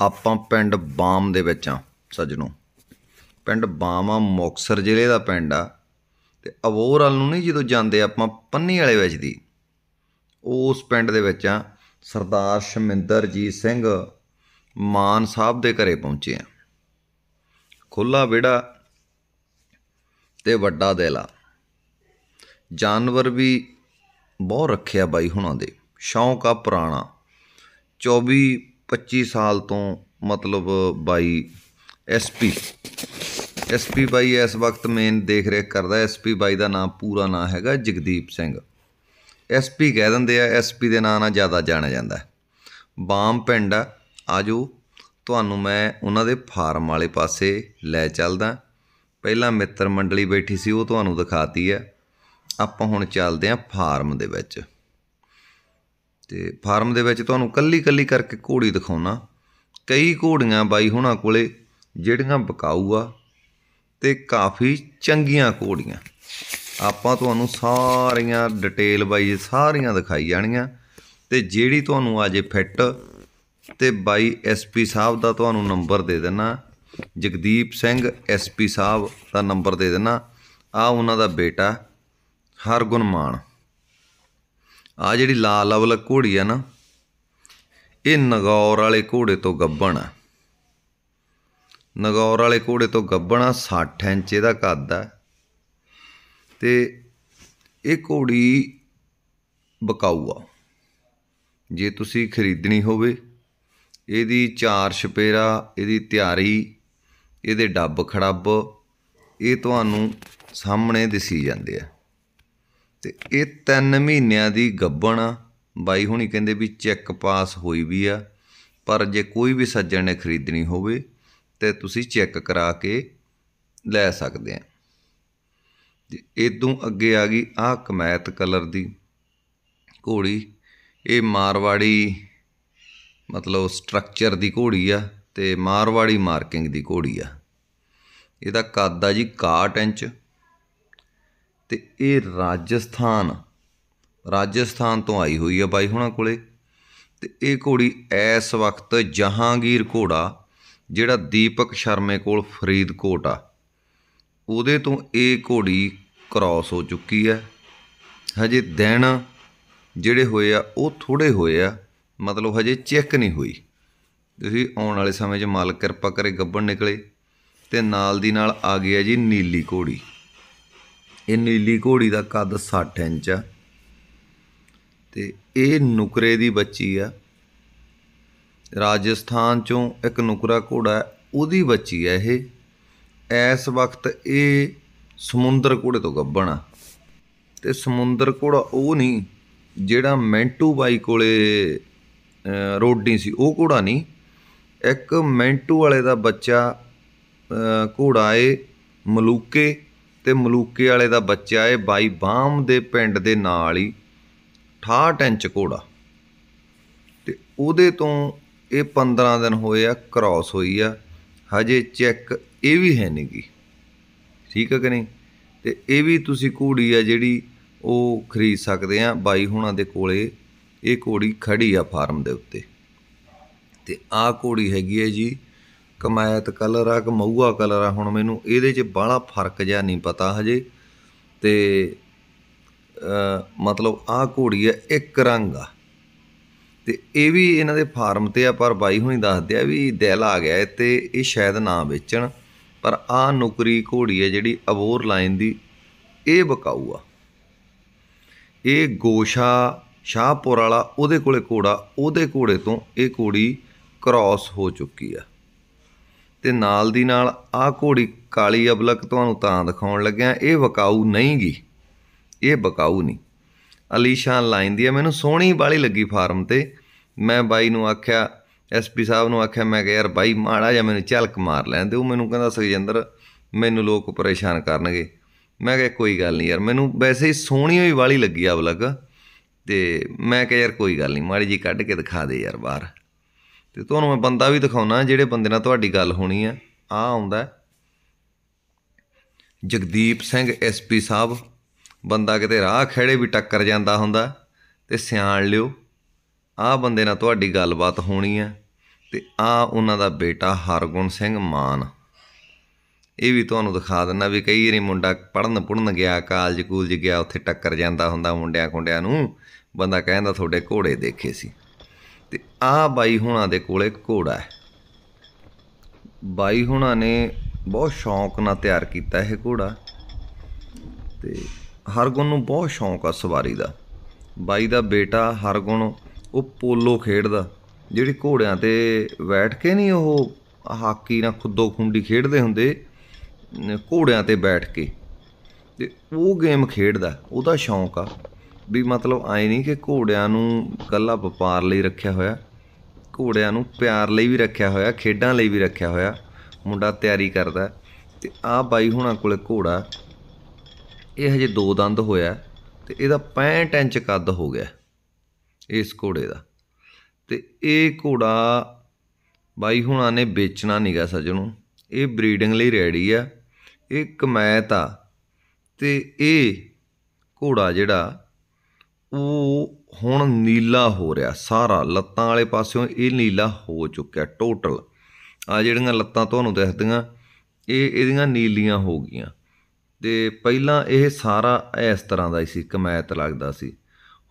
ਆਪਾਂ ਪਿੰਡ ਬਾਮ ਦੇ ਵਿੱਚ ਆ ਸੱਜਣੋ ਪਿੰਡ ਬਾਮ ਆ ਮੁਕਸਰ ਜ਼ਿਲ੍ਹੇ ਦਾ ਪਿੰਡ ਆ ਤੇ ਅਬੋਹਰ ਨੂੰ ਨਹੀਂ ਜਦੋਂ ਜਾਂਦੇ ਆਪਾਂ ਪੰਨੀ ਵਾਲੇ ਵਿੱਚ ਦੀ ਉਸ ਪਿੰਡ ਦੇ ਵਿੱਚ ਆ ਸਰਦਾਰ ਸ਼ਮਿੰਦਰਜੀਤ ਸਿੰਘ ਮਾਨ ਸਾਹਿਬ ਦੇ ਘਰੇ ਪਹੁੰਚੇ ਆ ਖੁੱਲਾ ਵਿੜਾ ਤੇ ਵੱਡਾ ਦੇਲਾ ਜਾਨਵਰ ਵੀ ਬਹੁਤ ਰੱਖਿਆ ਬਾਈ ਹੁਣਾਂ ਦੇ ਸ਼ੌਂਕ ਆ ਪੁਰਾਣਾ 24 ਪੱਚੀ ਸਾਲ ਤੋਂ ਮਤਲਬ ਬਾਈ ਐਸਪੀ ਐਸਪੀ ਬਾਈ ਇਸ ਵਕਤ ਮੇਨ ਦੇਖ ਰਿਹਾ ਕਰਦਾ ਐਸਪੀ ਬਾਈ ਦਾ ਨਾਮ ਪੂਰਾ ਨਾਂ ਹੈਗਾ ਜਗਦੀਪ ਸਿੰਘ ਐਸਪੀ ਕਹਿ ਦਿੰਦੇ ਆ ਐਸਪੀ ਦੇ ਨਾਂ ਨਾਲ ਜ਼ਿਆਦਾ ਜਾਣਿਆ ਜਾਂਦਾ ਬਾਮ ਪਿੰਡ ਆ ਆਜੋ ਤੁਹਾਨੂੰ ਮੈਂ ਉਹਨਾਂ ਦੇ ਫਾਰਮ ਵਾਲੇ ਪਾਸੇ ਲੈ ਚੱਲਦਾ ਪਹਿਲਾਂ ਮਿੱਤਰ ਮੰਡਲੀ ਬੈਠੀ ਸੀ ਉਹ ਤੁਹਾਨੂੰ ਦਿਖਾਤੀ ਆ ਆਪਾਂ ਹੁਣ ਚੱਲਦੇ ਆ ਫਾਰਮ ਦੇ ਵਿੱਚ ਤੇ ਫਾਰਮ ਦੇ ਵਿੱਚ ਤੁਹਾਨੂੰ ਕੱਲੀ ਕੱਲੀ ਕਰਕੇ ਘੋੜੀ ਦਿਖਾਉਣਾ ਕਈ ਘੋੜੀਆਂ ਬਾਈ ਹੁਣਾ ਕੋਲੇ ਜਿਹੜੀਆਂ ਬਕਾਊ ਆ ਤੇ ਕਾਫੀ ਚੰਗੀਆਂ ਘੋੜੀਆਂ ਆਪਾਂ ਤੁਹਾਨੂੰ ਸਾਰੀਆਂ ਡਿਟੇਲ ਬਾਈ ਸਾਰੀਆਂ ਦਿਖਾਈ ਜਾਣੀਆਂ ਤੇ ਜਿਹੜੀ ਤੁਹਾਨੂੰ ਅਜੇ ਫਿੱਟ ਤੇ ਬਾਈ ਐਸਪੀ ਸਾਹਿਬ ਦਾ ਤੁਹਾਨੂੰ ਨੰਬਰ ਦੇ ਦੇਣਾ ਜਗਦੀਪ ਸਿੰਘ ਐਸਪੀ ਸਾਹਿਬ ਦਾ ਨੰਬਰ ਦੇ ਦੇਣਾ ਆ ਉਹਨਾਂ ਦਾ ਬੇਟਾ ਹਰਗੁਣ ਮਾਨ ਆ ਜਿਹੜੀ ਲਾਲ ਲਵਲ ਘੋੜੀ ਆ ਨਾ ਇਹ ਨਗੌਰ ਵਾਲੇ ਘੋੜੇ ਤੋਂ ਗੱਬਣ ਆ ਨਗੌਰ ਵਾਲੇ ਘੋੜੇ ਤੋਂ ਗੱਬਣ ਆ 60 ਇੰਚ ਇਹਦਾ ਕੱਦ ਆ ਤੇ ਇਹ ਘੋੜੀ ਬਕਾਊ ਆ ਜੇ ਤੁਸੀਂ ਖਰੀਦਣੀ ਹੋਵੇ ਇਹਦੀ ਚਾਰ ਛਪੇਰਾ ਇਹਦੀ ਤਿਆਰੀ ਇਹਦੇ ਡੱਬ ਖੜੱਬ ਇਹ ਤੁਹਾਨੂੰ ਸਾਹਮਣੇ ਦਿਸੀ ਜਾਂਦੇ ਆ ਤੇ ਇਹ 3 ਮਹੀਨਿਆਂ ਦੀ ਗੱਬਣ ਬਾਈ ਹੁਣੀ ਕਹਿੰਦੇ ਵੀ ਚੈੱਕ ਪਾਸ ਹੋਈ ਵੀ ਆ ਪਰ ਜੇ ਕੋਈ ਵੀ ਸੱਜਣ ਨੇ ਖਰੀਦਣੀ ਹੋਵੇ ਤੇ ਤੁਸੀਂ ਚੈੱਕ ਕਰਾ ਕੇ ਲੈ ਸਕਦੇ ਆ ਇਹ ਤੋਂ ਅੱਗੇ ਆ ਗਈ ਆਹ ਕਮੈਤ ਕਲਰ ਦੀ ਘੋੜੀ ਇਹ ਮਾਰਵਾੜੀ ਮਤਲਬ ਸਟਰਕਚਰ ਦੀ ਘੋੜੀ ਆ ਤੇ ਮਾਰਵਾੜੀ ਮਾਰਕਿੰਗ ਦੀ ਘੋੜੀ ਆ ਇਹਦਾ ਕੱਦ ਆ ਜੀ 61 ਇੰਚ ਤੇ ਇਹ ਰਾਜਸਥਾਨ ਰਾਜਸਥਾਨ ਤੋਂ ਆਈ ਹੋਈ ਆ ਬਾਈ ਹੁਣਾਂ ਕੋਲੇ ਤੇ ਇਹ ਘੋੜੀ ਇਸ ਵਕਤ ਜਹਾਂਗੀਰ ਘੋੜਾ ਜਿਹੜਾ ਦੀਪਕ ਸ਼ਰਮੇ ਕੋਲ ਫਰੀਦਕੋਟ ਆ ਉਹਦੇ ਤੋਂ ਇਹ ਘੋੜੀ ਕ੍ਰਾਸ ਹੋ ਚੁੱਕੀ ਹੈ ਹਜੇ ਦਿਨ ਜਿਹੜੇ ਹੋਏ ਆ ਉਹ ਥੋੜੇ ਹੋਏ ਆ ਮਤਲਬ ਹਜੇ ਚੈੱਕ ਨਹੀਂ ਹੋਈ ਤੁਸੀਂ ਆਉਣ ਵਾਲੇ ਸਮੇਂ 'ਚ ਮਾਲਕ ਕਿਰਪਾ ਕਰੇ ਗੱਬਣ ਨਿਕਲੇ ਤੇ ਨਾਲ ਦੀ ਨਾਲ ਆ ਗਿਆ ਜੀ ਨੀਲੀ ਘੋੜੀ ਇਹ ਨੀਲੀ ਘੋੜੀ ਦਾ ਕੱਦ 60 ਇੰਚ ਆ ਤੇ ਇਹ ਨੁਕਰੇ ਦੀ ਬੱਚੀ ਆ ਰਾਜਸਥਾਨ ਚੋਂ ਇੱਕ ਨੁਕਰਾ ਘੋੜਾ ਉਹਦੀ ਬੱਚੀ ਆ ਇਹ ਇਸ ਵਕਤ ਇਹ ਸਮੁੰਦਰ ਘੋੜੇ ਤੋਂ ਗੱਭਣ ਆ ਤੇ ਸਮੁੰਦਰ ਘੋੜਾ ਉਹ ਨਹੀਂ ਜਿਹੜਾ ਮੈਂਟੂ ਬਾਈ ਕੋਲੇ ਰੋਡੀ ਸੀ ਉਹ ਘੋੜਾ ਨਹੀਂ ਇੱਕ ਮੈਂਟੂ ਵਾਲੇ ਦਾ ਬੱਚਾ ਘੋੜਾ ਏ ਮਲੂਕੇ ਤੇ ਮਲੂਕੇ ਵਾਲੇ ਦਾ ਬੱਚਾ ਇਹ ਬਾਈ ਬਾਮ ਦੇ ਪਿੰਡ ਦੇ ਨਾਲ ਹੀ 68 ਇੰਚ ਘੋੜਾ ਤੇ ਉਹਦੇ ਤੋਂ ਇਹ 15 ਦਿਨ ਹੋਏ ਆ ਕ੍ਰਾਸ ਹੋਈ ਆ ਹਜੇ ਚੈੱਕ ਇਹ ਵੀ ਹੈ ਨਹੀਂਗੀ ਠੀਕ ਹੈ ਕਿ ਨਹੀਂ ਤੇ ਇਹ ਵੀ ਤੁਸੀਂ ਘੋੜੀ ਆ ਜਿਹੜੀ ਉਹ ਖਰੀਦ ਸਕਦੇ ਆ ਬਾਈ ਹੁਣਾਂ ਦੇ ਕੋਲੇ ਇਹ ਘੋੜੀ ਖੜੀ ਆ ਫਾਰਮ ਦੇ ਉੱਤੇ ਤੇ ਆ ਘੋੜੀ ਹੈਗੀ ਹੈ ਜੀ ਕਮਾਇਤ ਕਲਰ ਆ ਕਿ ਮਊਆ ਕਲਰ ਆ ਹੁਣ ਮੈਨੂੰ ਇਹਦੇ 'ਚ ਬਾਲਾ ਫਰਕ ਜਿਆ ਨਹੀਂ ਪਤਾ ਹਜੇ ਤੇ ਮਤਲਬ ਆਹ ਘੋੜੀ ਆ ਇੱਕ ਰੰਗ ਆ ਤੇ ਇਹ ਵੀ ਇਹਨਾਂ ਦੇ ਫਾਰਮ ਤੇ ਆ ਪਰ ਬਾਈ ਹੁਣੀ ਦੱਸਦੇ ਆ ਵੀ ਦਿਲ ਆ ਗਿਆ ਤੇ ਇਹ ਸ਼ਾਇਦ ਨਾ ਵੇਚਣ ਪਰ ਆਹ ਨੁਕਰੀ ਘੋੜੀ ਆ ਜਿਹੜੀ ਅਬੋਰ ਲਾਈਨ ਦੀ ਇਹ ਬਕਾਊ ਆ ਇਹ ਗੋਸ਼ਾ ਸ਼ਾਹਪੁਰ ਵਾਲਾ ਉਹਦੇ ਕੋਲੇ ਘੋੜਾ ਉਹਦੇ ਘੋੜੇ ਤੋਂ ਇਹ ਘੋੜੀ ਕ੍ਰਾਸ ਹੋ ਚੁੱਕੀ ਆ ਤੇ ਨਾਲ ਦੀ ਨਾਲ ਆ ਘੋੜੀ ਕਾਲੀ ਅਬਲਕ ਤੁਹਾਨੂੰ ਤਾਂ ਦਿਖਾਉਣ ਲੱਗਿਆ ਇਹ ਵਕਾਊ ਨਹੀਂਗੀ ਇਹ ਵਕਾਊ ਨਹੀਂ ਅਲੀਸ਼ਾਨ ਲਾਈਨ ਦੀ ਹੈ ਮੈਨੂੰ ਸੋਹਣੀ ਬਾਲੀ ਲੱਗੀ ਫਾਰਮ ਤੇ ਮੈਂ ਬਾਈ ਨੂੰ ਆਖਿਆ ਐਸਪੀ ਸਾਹਿਬ ਨੂੰ ਆਖਿਆ ਮੈਂ ਕਿ ਯਾਰ ਬਾਈ ਮਾੜਾ ਜਾਂ ਮੈਨੂੰ ਝਲਕ ਮਾਰ ਲੈਣ ਉਹ ਮੈਨੂੰ ਕਹਿੰਦਾ ਸੁਖਜਿੰਦਰ ਮੈਨੂੰ ਲੋਕ ਪਰੇਸ਼ਾਨ ਕਰਨਗੇ ਮੈਂ ਕਿਹਾ ਕੋਈ ਗੱਲ ਨਹੀਂ ਯਾਰ ਮੈਨੂੰ ਵੈਸੇ ਹੀ ਸੋਹਣੀ ਹੋਈ ਵਾਲੀ ਲੱਗੀ ਆ ਬਲਕ ਤੇ ਮੈਂ ਕਿਹਾ ਯਾਰ ਕੋਈ ਗੱਲ ਨਹੀਂ ਮਾੜੀ ਜੀ ਕੱਢ ਕੇ ਦਿਖਾ ਦੇ ਯਾਰ ਬਾਹਰ ਤੇ ਤੁਹਾਨੂੰ ਮੈਂ ਬੰਦਾ ਵੀ ਦਿਖਾਉਣਾ ਜਿਹੜੇ ਬੰਦੇ ਨਾਲ ਤੁਹਾਡੀ ਗੱਲ ਹੋਣੀ ਆ ਆ ਆਉਂਦਾ ਜਗਦੀਪ ਸਿੰਘ ਐਸਪੀ ਸਾਹਿਬ ਬੰਦਾ ਕਿਤੇ ਰਾਹ ਖੜੇ ਵੀ ਟੱਕਰ ਜਾਂਦਾ ਹੁੰਦਾ ਤੇ ਸਿਆਣ ਲਿਓ ਆ ਬੰਦੇ ਨਾਲ ਤੁਹਾਡੀ ਗੱਲਬਾਤ ਹੋਣੀ ਆ ਤੇ ਆ ਉਹਨਾਂ ਦਾ ਬੇਟਾ ਹਰਗੁਣ ਸਿੰਘ ਮਾਨ ਇਹ ਵੀ ਤੁਹਾਨੂੰ ਦਿਖਾ ਦਿੰਦਾ ਵੀ ਕਈ ਵਾਰੀ ਮੁੰਡਾ ਪੜਨ ਪੁੜਨ ਗਿਆ ਕਾਲਜ ਕੂਲਜ ਗਿਆ ਉੱਥੇ ਟੱਕਰ ਜਾਂਦਾ ਹੁੰਦਾ ਮੁੰਡਿਆਂ ਖੁੰਡਿਆਂ ਨੂੰ ਬੰਦਾ ਕਹਿੰਦਾ ਤੁਹਾਡੇ ਘੋੜੇ ਦੇਖੇ ਸੀ ਤੇ ਆ ਬਾਈ ਹੁਣਾਂ ਦੇ ਕੋਲੇ ਘੋੜਾ ਹੈ ਬਾਈ ਹੁਣਾਂ ਨੇ ਬਹੁਤ ਸ਼ੌਂਕ ਨਾਲ ਤਿਆਰ ਕੀਤਾ ਇਹ ਘੋੜਾ ਤੇ ਹਰਗੁਣ ਨੂੰ ਬਹੁਤ ਸ਼ੌਂਕ ਆ ਸਵਾਰੀ ਦਾ ਬਾਈ ਦਾ ਬੇਟਾ ਹਰਗੁਣ ਉਹ ਪੋਲੋ ਖੇਡਦਾ ਜਿਹੜੀ ਘੋੜਿਆਂ ਤੇ ਬੈਠ ਕੇ ਨਹੀਂ ਉਹ ਹਾਕੀ ਨਾਲ ਖੁੱਦੋ ਖੁੰਡੀ ਖੇਡਦੇ ਹੁੰਦੇ ਘੋੜਿਆਂ ਤੇ ਬੈਠ ਕੇ ਤੇ ਉਹ ਗੇਮ ਖੇਡਦਾ ਉਹਦਾ ਸ਼ੌਂਕ ਆ ਵੀ ਮਤਲਬ ਆਏ ਨਹੀਂ ਕਿ ਘੋੜਿਆਂ ਨੂੰ ਕੱਲਾ ਵਪਾਰ ਲਈ ਰੱਖਿਆ ਹੋਇਆ ਘੋੜਿਆਂ ਨੂੰ ਪਿਆਰ ਲਈ ਵੀ ਰੱਖਿਆ ਹੋਇਆ ਖੇਡਾਂ ਲਈ ਵੀ ਰੱਖਿਆ ਹੋਇਆ ਮੁੰਡਾ ਤਿਆਰੀ ਕਰਦਾ ਤੇ ਆ ਬਾਈ ਹੁਣਾਂ ਕੋਲੇ ਘੋੜਾ ਇਹ ਹਜੇ ਦੋ ਦੰਦ ਹੋਇਆ ਤੇ ਇਹਦਾ 65 ਇੰਚ ਕੱਦ ਹੋ ਗਿਆ ਇਸ ਘੋੜੇ ਦਾ ਤੇ ਇਹ ਘੋੜਾ ਬਾਈ ਹੁਣਾਂ ਨੇ ਵੇਚਣਾ ਨਹੀਂਗਾ ਸਜਣੂ ਇਹ ਬਰੀਡਿੰਗ ਲਈ ਰੈਡੀ ਆ ਇਹ ਕਮੈਤ ਆ ਤੇ ਇਹ ਘੋੜਾ ਜਿਹੜਾ ਉਹ ਹੁਣ ਨੀਲਾ ਹੋ ਰਿਹਾ ਸਾਰਾ ਲੱਤਾਂ ਵਾਲੇ ਪਾਸਿਓਂ ਇਹ ਨੀਲਾ ਹੋ ਚੁੱਕਿਆ ਟੋਟਲ ਆ ਜਿਹੜੀਆਂ ਲੱਤਾਂ ਤੁਹਾਨੂੰ ਦਿਖਦੀਆਂ ਇਹ ਇਹਦੀਆਂ ਨੀਲੀਆਂ ਹੋ ਗਈਆਂ ਤੇ ਪਹਿਲਾਂ ਇਹ ਸਾਰਾ ਇਸ ਤਰ੍ਹਾਂ ਦਾ ਹੀ ਸੀ ਕਮੈਤ ਲੱਗਦਾ ਸੀ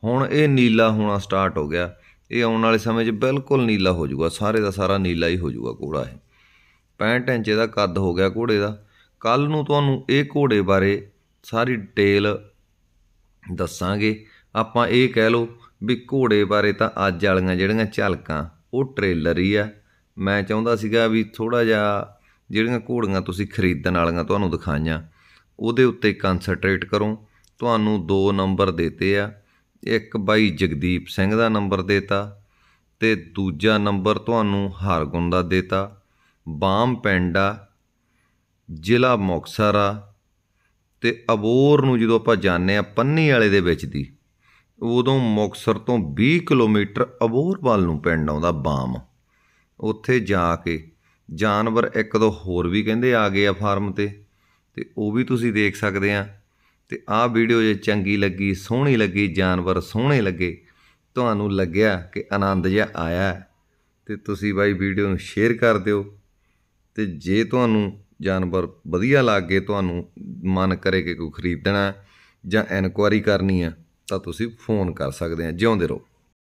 ਹੁਣ ਇਹ ਨੀਲਾ ਹੋਣਾ ਸਟਾਰਟ ਹੋ ਗਿਆ ਇਹ ਆਉਣ ਵਾਲੇ ਸਮੇਂ 'ਚ ਬਿਲਕੁਲ ਨੀਲਾ ਹੋ ਜਾਊਗਾ ਸਾਰੇ ਦਾ ਸਾਰਾ ਨੀਲਾ ਹੀ ਹੋ ਜਾਊਗਾ ਘੋੜਾ ਇਹ 65 ਇੰਚ ਦਾ ਕੱਦ ਹੋ ਗਿਆ ਘੋੜੇ ਦਾ ਕੱਲ ਨੂੰ ਤੁਹਾਨੂੰ ਇਹ ਘੋੜੇ ਬਾਰੇ ਸਾਰੀ ਡਿਟੇਲ ਦੱਸਾਂਗੇ ਆਪਾਂ ਇਹ ਕਹਿ ਲਓ ਵੀ ਘੋੜੇ ਬਾਰੇ ਤਾਂ ਅੱਜ ਵਾਲੀਆਂ ਜਿਹੜੀਆਂ ਝਲਕਾਂ ਉਹ ਟ੍ਰੇਲਰ ਹੀ ਆ ਮੈਂ ਚਾਹੁੰਦਾ ਸੀਗਾ ਵੀ ਥੋੜਾ ਜਿਹਾ ਜਿਹੜੀਆਂ ਘੋੜੀਆਂ ਤੁਸੀਂ ਖਰੀਦਣ ਵਾਲੀਆਂ ਤੁਹਾਨੂੰ ਦਿਖਾਈਆਂ ਉਹਦੇ ਉੱਤੇ ਕਨਸੈਂਟਰੇਟ ਕਰੋ ਤੁਹਾਨੂੰ ਦੋ ਨੰਬਰ ਦਿੱਤੇ ਆ ਇੱਕ ਬਾਈ ਜਗਦੀਪ ਸਿੰਘ ਦਾ ਨੰਬਰ ਦਿੱਤਾ ਤੇ ਦੂਜਾ ਨੰਬਰ ਤੁਹਾਨੂੰ ਹਰਗੁਣ ਦਾ ਦਿੱਤਾ ਬਾਮ ਪਿੰਡਾ ਜ਼ਿਲ੍ਹਾ ਮੁਕਸਰ ਤੇ ਅਬੋਰ ਨੂੰ ਜਦੋਂ ਆਪਾਂ ਜਾਣਦੇ ਆ ਪੰਨੀ ਵਾਲੇ ਦੇ ਵਿੱਚ ਦੀ ਉਦੋਂ ਮੁਕਸਰ ਤੋਂ 20 ਕਿਲੋਮੀਟਰ ਅਬੋਰਵਾਲ ਨੂੰ ਪਿੰਡ ਆਉਂਦਾ ਬਾਮ ਉੱਥੇ ਜਾ ਕੇ ਜਾਨਵਰ ਇੱਕ ਦੋ ਹੋਰ ਵੀ ਕਹਿੰਦੇ ਆ ਗਏ ਆ ਫਾਰਮ ਤੇ ਤੇ ਉਹ ਵੀ ਤੁਸੀਂ ਦੇਖ ਸਕਦੇ ਆ ਤੇ ਆਹ ਵੀਡੀਓ ਜੇ ਚੰਗੀ ਲੱਗੀ ਸੋਹਣੀ ਲੱਗੀ ਜਾਨਵਰ ਸੋਹਣੇ ਲੱਗੇ ਤੁਹਾਨੂੰ ਲੱਗਿਆ ਕਿ ਆਨੰਦ ਜਿਹਾ ਆਇਆ ਤੇ ਤੁਸੀਂ ਬਾਈ ਵੀਡੀਓ ਨੂੰ ਸ਼ੇਅਰ ਕਰ ਦਿਓ ਤੇ ਜੇ ਤੁਹਾਨੂੰ ਜਾਨਵਰ ਵਧੀਆ ਲੱਗੇ ਤੁਹਾਨੂੰ ਮਨ ਕਰੇ ਕਿ ਕੋਈ ਖਰੀਦਣਾ ਜਾਂ ਇਨਕੁਆਰੀ ਕਰਨੀ ਆ ਤਾਂ ਤੁਸੀਂ ਫੋਨ ਕਰ ਸਕਦੇ ਆ ਜਿਉਂਦੇ ਰਹੋ